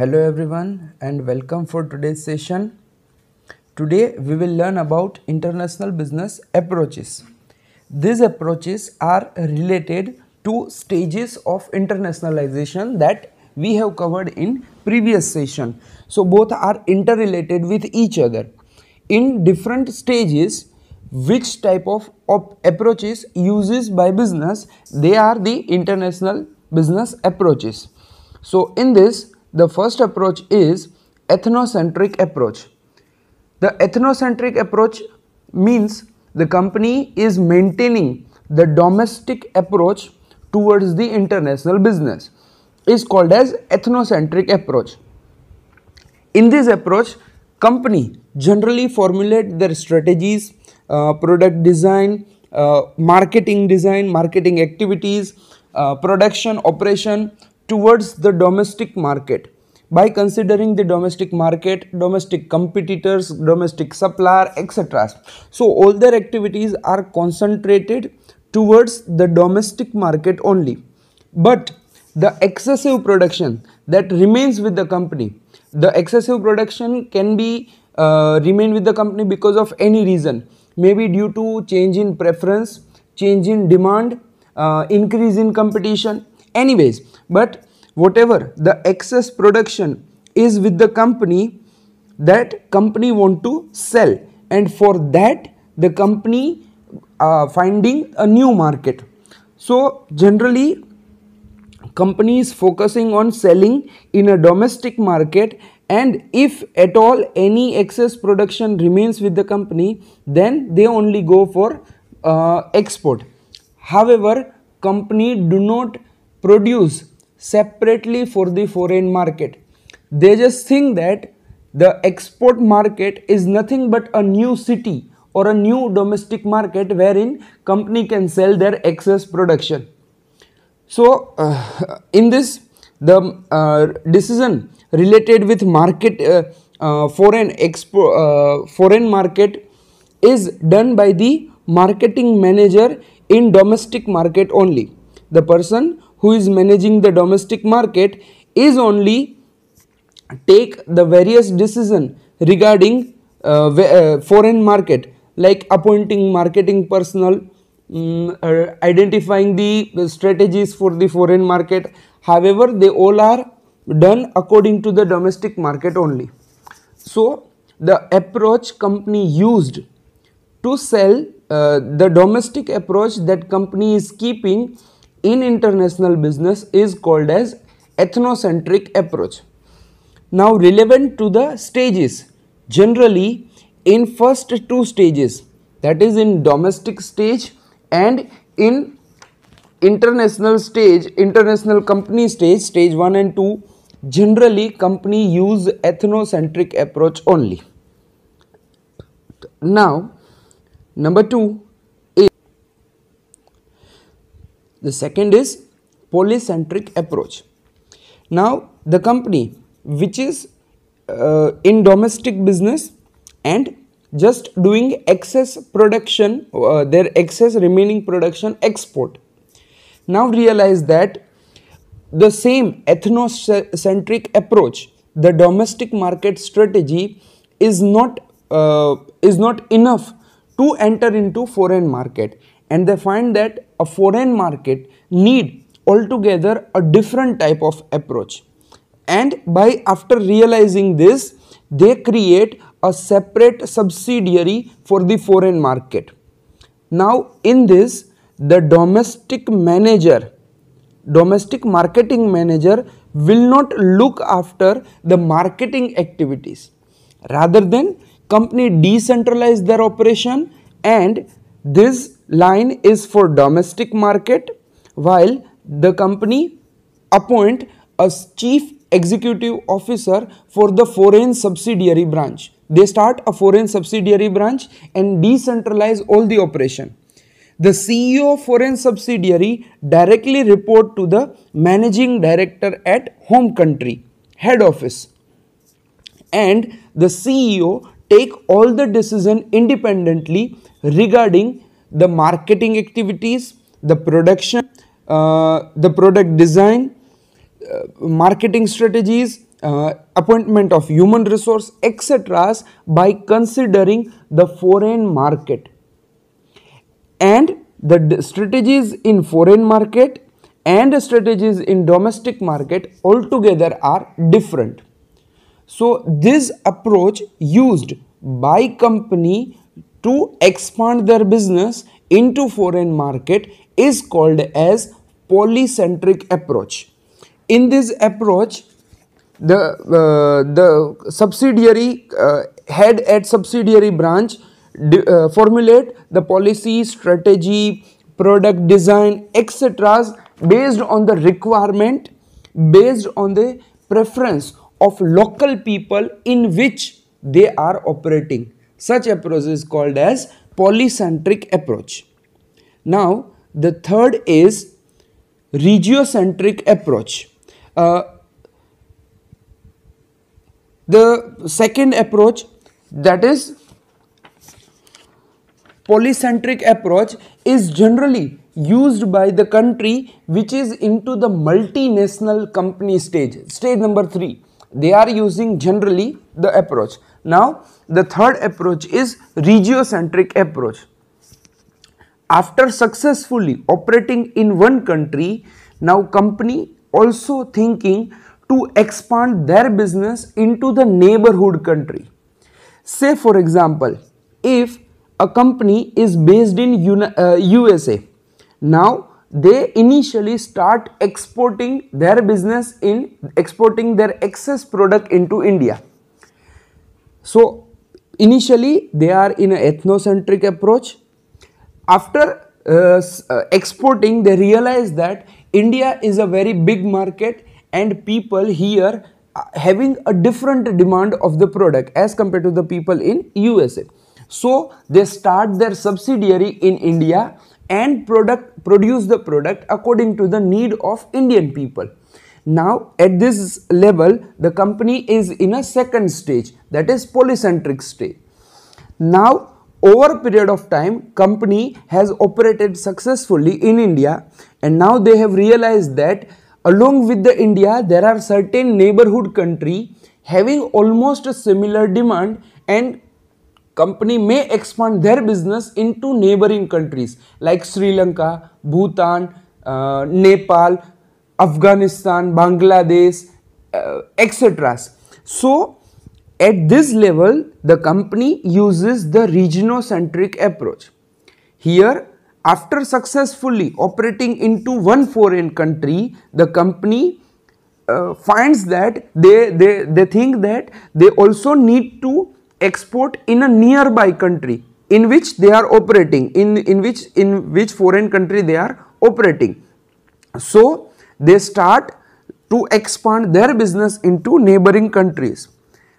hello everyone and welcome for today's session today we will learn about international business approaches these approaches are related to stages of internationalization that we have covered in previous session so both are interrelated with each other in different stages which type of, approaches uses by business they are the international business approaches so in this the first approach is ethnocentric approach. The ethnocentric approach means the company is maintaining the domestic approach towards the international business is called as ethnocentric approach. In this approach, company generally formulate their strategies, uh, product design, uh, marketing design, marketing activities, uh, production, operation, towards the domestic market by considering the domestic market, domestic competitors, domestic supplier, etc. So all their activities are concentrated towards the domestic market only. But the excessive production that remains with the company, the excessive production can be uh, remain with the company because of any reason, maybe due to change in preference, change in demand, uh, increase in competition, Anyways, but whatever the excess production is with the company, that company want to sell and for that the company uh, finding a new market. So generally companies focusing on selling in a domestic market and if at all any excess production remains with the company then they only go for uh, export. However, company do not produce separately for the foreign market. They just think that the export market is nothing but a new city or a new domestic market wherein company can sell their excess production. So uh, in this the uh, decision related with market uh, uh foreign expo uh, foreign market is done by the marketing manager in domestic market only. The person who is managing the domestic market is only take the various decision regarding uh, uh foreign market like appointing marketing personnel um, uh, identifying the, strategies for the foreign market however they all are done according to the domestic market only so the approach company used to sell uh, the domestic approach that company is keeping in international business is called as ethnocentric approach. Now relevant to the stages, generally in first two stages that is in domestic stage and in international stage, international company stage, stage 1 and 2, generally company use ethnocentric approach only. Now, number 2, The second is polycentric approach. Now the company which is uh, in domestic business and just doing excess production, uh, their excess remaining production export. Now realize that the same ethnocentric approach, the domestic market strategy is not uh, is not enough to enter into foreign market and they find that a foreign market need altogether a different type of approach and by after realizing this they create a separate subsidiary for the foreign market. Now in this the domestic manager, domestic marketing manager will not look after the marketing activities. Rather than company decentralize their operation and this line is for domestic market while the company appoint a chief executive officer for the foreign subsidiary branch. They start a foreign subsidiary branch and decentralize all the operation. The CEO of foreign subsidiary directly report to the managing director at home country, head office. And the CEO take all the decision independently regarding the marketing activities, the production, uh, the product design, uh, marketing strategies, uh, appointment of human resource, etc. by considering the foreign market and the strategies in foreign market and strategies in domestic market altogether are different. So this approach used by company to expand their business into foreign market is called as polycentric approach. In this approach, the, uh, the subsidiary uh, head at subsidiary branch uh, formulate the policy, strategy, product design, etc. based on the requirement, based on the preference of local people in which they are operating. Such approach is called as polycentric approach. Now, the third is regiocentric approach. Uh, the second approach that is polycentric approach is generally used by the country which is into the multinational company stage, stage number 3. They are using generally the approach. Now the third approach is regiocentric approach. After successfully operating in one country, now company also thinking to expand their business into the neighborhood country. Say for example, if a company is based in USA, uh, now they initially start exporting their business in exporting their excess product into India so initially they are in an ethnocentric approach. After uh, uh exporting they realize that India is a very big market and people here having a different demand of the product as compared to the people in USA. So they start their subsidiary in India and product produce the product according to the need of Indian people. Now at this level the company is in a second stage that is polycentric stage. Now over a period of time company has operated successfully in India and now they have realized that along with the India there are certain neighborhood country having almost a similar demand and company may expand their business into neighboring countries like Sri Lanka, Bhutan, uh, Nepal, Afghanistan, Bangladesh, uh, etc. So, at this level, the company uses the regionocentric approach. Here, after successfully operating into one foreign country, the company uh, finds that they, they, they think that they also need to export in a nearby country in which they are operating in in which in which foreign country they are operating so they start to expand their business into neighboring countries.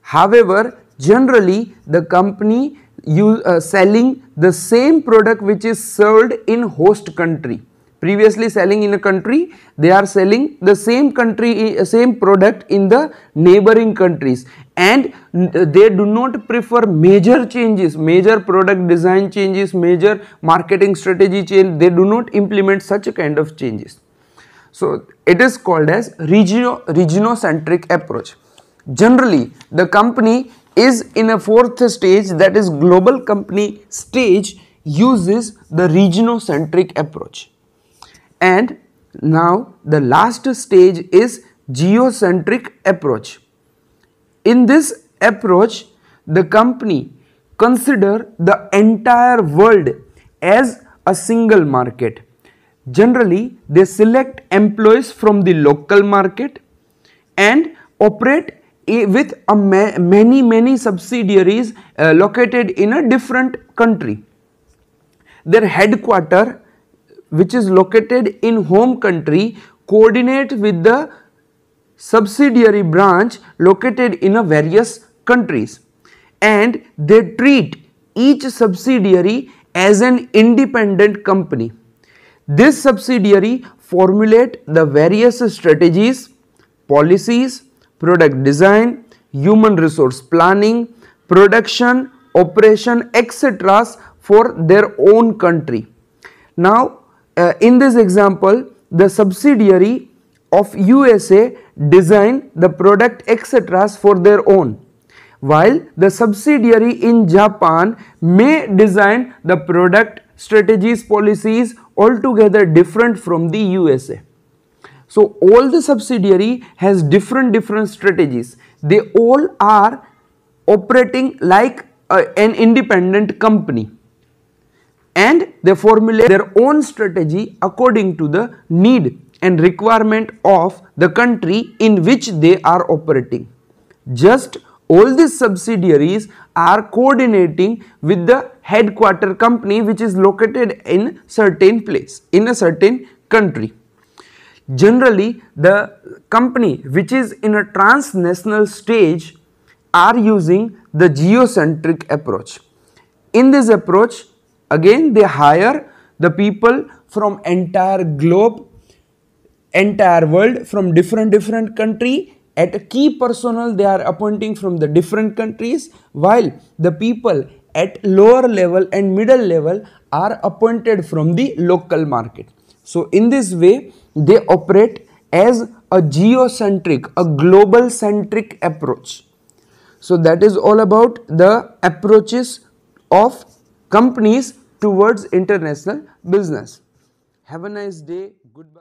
However, generally the company use, uh, selling the same product which is sold in host country. Previously selling in a country, they are selling the same country, uh, same product in the neighboring countries and uh, they do not prefer major changes, major product design changes, major marketing strategy change, they do not implement such kind of changes. So it is called as regio regionocentric approach. Generally, the company is in a fourth stage that is global company stage uses the regionocentric approach. And now the last stage is geocentric approach. In this approach, the company consider the entire world as a single market Generally, they select employees from the local market and operate with many many subsidiaries uh, located in a different country. Their headquarter which is located in home country coordinate with the subsidiary branch located in a various countries and they treat each subsidiary as an independent company. This subsidiary formulate the various strategies, policies, product design, human resource planning, production, operation etc. for their own country. Now uh, in this example the subsidiary of USA design the product etc. for their own while the subsidiary in Japan may design the product strategies, policies altogether different from the USA. So all the subsidiary has different different strategies. They all are operating like uh, an independent company and they formulate their own strategy according to the need and requirement of the country in which they are operating. Just all these subsidiaries are coordinating with the headquarter company which is located in certain place in a certain country generally the company which is in a transnational stage are using the geocentric approach in this approach again they hire the people from entire globe entire world from different different country at a key personnel they are appointing from the different countries while the people at lower level and middle level are appointed from the local market. So in this way they operate as a geocentric, a global centric approach. So that is all about the approaches of companies towards international business. Have a nice day. Goodbye.